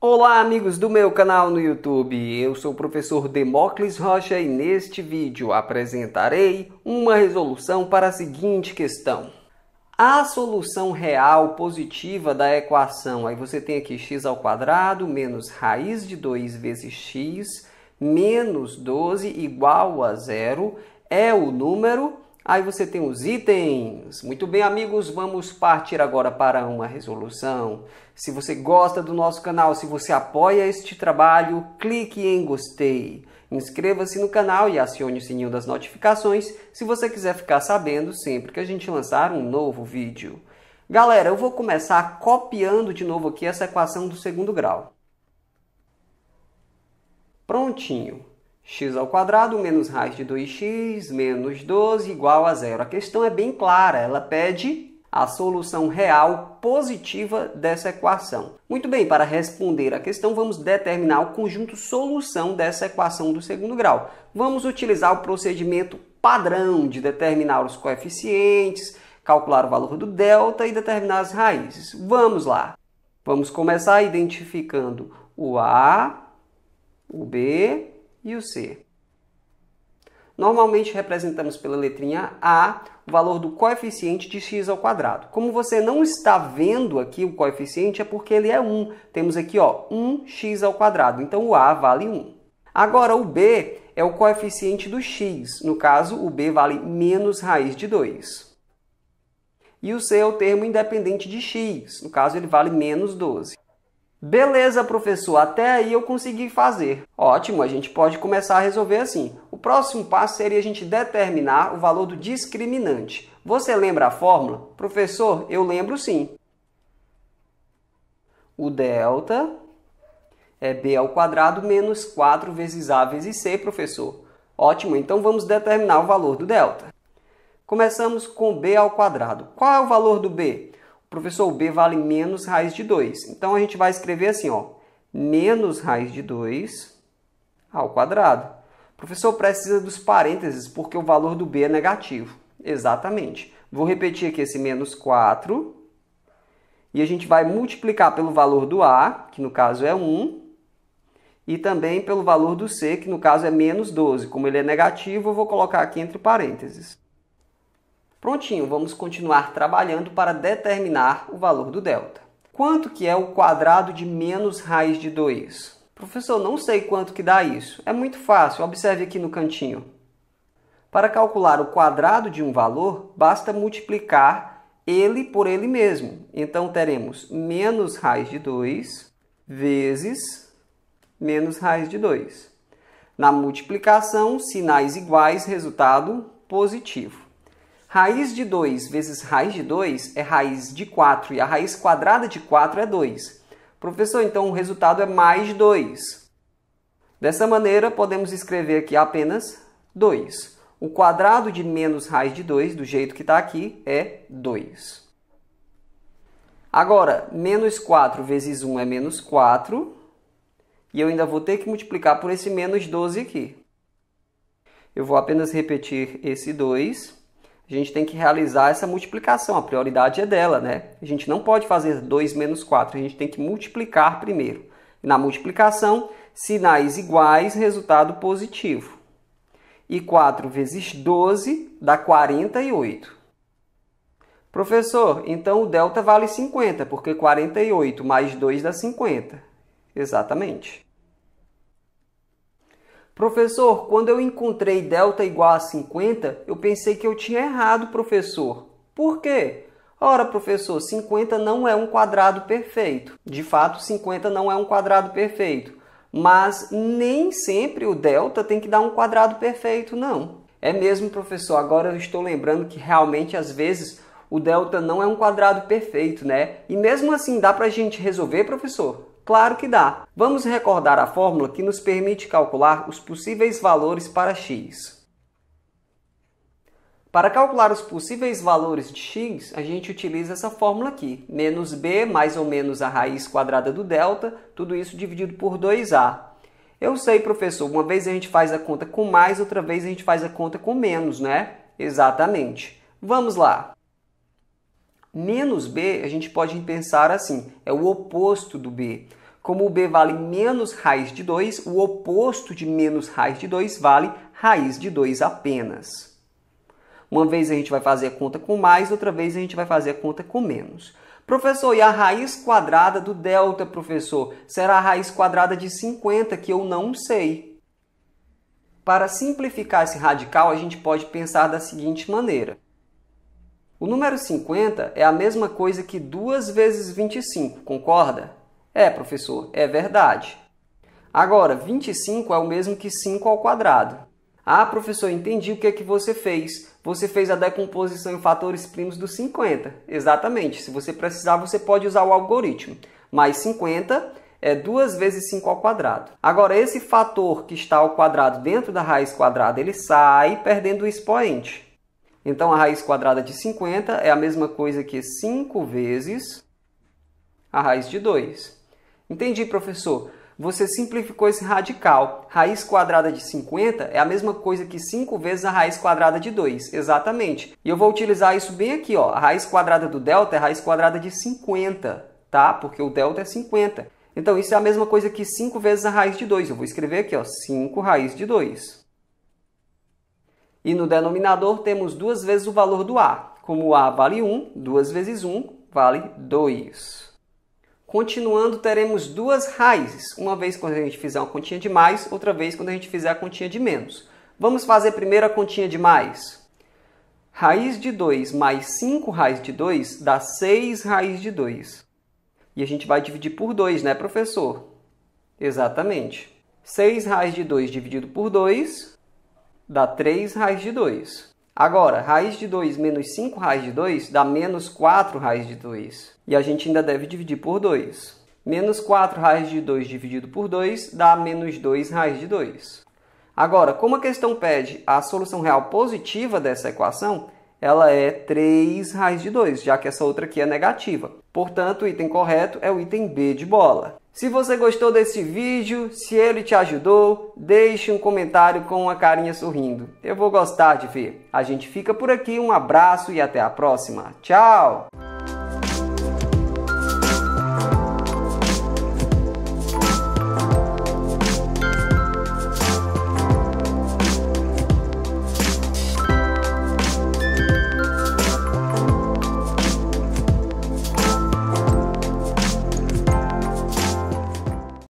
Olá, amigos do meu canal no YouTube. Eu sou o professor Demócles Rocha e neste vídeo apresentarei uma resolução para a seguinte questão. A solução real positiva da equação, aí você tem aqui x ao quadrado menos raiz de 2 vezes x menos 12 igual a zero, é o número Aí você tem os itens. Muito bem, amigos, vamos partir agora para uma resolução. Se você gosta do nosso canal, se você apoia este trabalho, clique em gostei. Inscreva-se no canal e acione o sininho das notificações se você quiser ficar sabendo sempre que a gente lançar um novo vídeo. Galera, eu vou começar copiando de novo aqui essa equação do segundo grau. Prontinho x ao quadrado menos raiz de 2x menos 12 igual a zero. A questão é bem clara, ela pede a solução real positiva dessa equação. Muito bem, para responder a questão, vamos determinar o conjunto solução dessa equação do segundo grau. Vamos utilizar o procedimento padrão de determinar os coeficientes, calcular o valor do delta e determinar as raízes. Vamos lá. Vamos começar identificando o A, o B e o C. Normalmente representamos pela letrinha A o valor do coeficiente de x ao quadrado. Como você não está vendo aqui o coeficiente, é porque ele é 1. Temos aqui ó, 1x ao quadrado, então o A vale 1. Agora o B é o coeficiente do x, no caso o B vale menos raiz de 2. E o C é o termo independente de x, no caso ele vale menos 12. Beleza, professor, até aí eu consegui fazer. Ótimo, a gente pode começar a resolver assim. O próximo passo seria a gente determinar o valor do discriminante. Você lembra a fórmula? Professor, eu lembro sim. O delta é b ao quadrado menos 4 vezes a vezes c, professor. Ótimo, então vamos determinar o valor do delta. Começamos com b ao quadrado. Qual é o valor do b? Professor, o B vale menos raiz de 2. Então, a gente vai escrever assim, ó, menos raiz de 2 ao quadrado. Professor, precisa dos parênteses, porque o valor do B é negativo. Exatamente. Vou repetir aqui esse menos 4. E a gente vai multiplicar pelo valor do A, que no caso é 1, e também pelo valor do C, que no caso é menos 12. Como ele é negativo, eu vou colocar aqui entre parênteses. Prontinho, vamos continuar trabalhando para determinar o valor do delta. Quanto que é o quadrado de menos raiz de 2? Professor, não sei quanto que dá isso. É muito fácil, observe aqui no cantinho. Para calcular o quadrado de um valor, basta multiplicar ele por ele mesmo. Então, teremos menos raiz de 2 vezes menos raiz de 2. Na multiplicação, sinais iguais, resultado positivo. Raiz de 2 vezes raiz de 2 é raiz de 4 e a raiz quadrada de 4 é 2. Professor, então o resultado é mais 2. Dessa maneira, podemos escrever aqui apenas 2. O quadrado de menos raiz de 2, do jeito que está aqui, é 2. Agora, menos 4 vezes 1 é menos 4. E eu ainda vou ter que multiplicar por esse menos 12 aqui. Eu vou apenas repetir esse 2 a gente tem que realizar essa multiplicação. A prioridade é dela, né? A gente não pode fazer 2 menos 4, a gente tem que multiplicar primeiro. Na multiplicação, sinais iguais, resultado positivo. E 4 vezes 12 dá 48. Professor, então o delta vale 50, porque 48 mais 2 dá 50. Exatamente. Professor, quando eu encontrei delta igual a 50, eu pensei que eu tinha errado, professor. Por quê? Ora, professor, 50 não é um quadrado perfeito. De fato, 50 não é um quadrado perfeito. Mas nem sempre o delta tem que dar um quadrado perfeito, não. É mesmo, professor. Agora eu estou lembrando que realmente às vezes o delta não é um quadrado perfeito, né? E mesmo assim dá para a gente resolver, professor? Claro que dá. Vamos recordar a fórmula que nos permite calcular os possíveis valores para x. Para calcular os possíveis valores de x, a gente utiliza essa fórmula aqui. Menos b mais ou menos a raiz quadrada do delta, tudo isso dividido por 2a. Eu sei, professor, uma vez a gente faz a conta com mais, outra vez a gente faz a conta com menos, né? Exatamente. Vamos lá. Menos b a gente pode pensar assim, é o oposto do b. Como o b vale menos raiz de 2, o oposto de menos raiz de 2 vale raiz de 2 apenas. Uma vez a gente vai fazer a conta com mais, outra vez a gente vai fazer a conta com menos. Professor, e a raiz quadrada do delta, professor? Será a raiz quadrada de 50, que eu não sei. Para simplificar esse radical, a gente pode pensar da seguinte maneira. O número 50 é a mesma coisa que 2 vezes 25, concorda? É, professor, é verdade. Agora, 25 é o mesmo que 5 ao quadrado. Ah, professor, entendi o que é que você fez. Você fez a decomposição em fatores primos dos 50. Exatamente. Se você precisar, você pode usar o algoritmo. Mais 50 é 2 vezes 5 ao quadrado. Agora, esse fator que está ao quadrado dentro da raiz quadrada, ele sai perdendo o expoente. Então, a raiz quadrada de 50 é a mesma coisa que 5 vezes a raiz de 2. Entendi, professor. Você simplificou esse radical. Raiz quadrada de 50 é a mesma coisa que 5 vezes a raiz quadrada de 2. Exatamente. E eu vou utilizar isso bem aqui. Ó. A raiz quadrada do delta é a raiz quadrada de 50, tá? Porque o delta é 50. Então, isso é a mesma coisa que 5 vezes a raiz de 2. Eu vou escrever aqui, ó, 5 raiz de 2. E no denominador temos duas vezes o valor do A. Como o A vale 1, 2 vezes 1 vale 2. Continuando, teremos duas raízes, uma vez quando a gente fizer uma continha de mais, outra vez quando a gente fizer a continha de menos. Vamos fazer primeiro a continha de mais. Raiz de 2 mais 5 raiz de 2 dá 6 raiz de 2. E a gente vai dividir por 2, né, professor? Exatamente. 6 raiz de 2 dividido por 2 dá 3 raiz de 2. Agora, raiz de 2 menos 5 raiz de 2 dá menos 4 raiz de 2. E a gente ainda deve dividir por 2. Menos 4 raiz de 2 dividido por 2 dá menos 2 raiz de 2. Agora, como a questão pede a solução real positiva dessa equação, ela é 3 raiz de 2, já que essa outra aqui é negativa. Portanto, o item correto é o item B de bola. Se você gostou desse vídeo, se ele te ajudou, deixe um comentário com uma carinha sorrindo. Eu vou gostar de ver. A gente fica por aqui, um abraço e até a próxima. Tchau!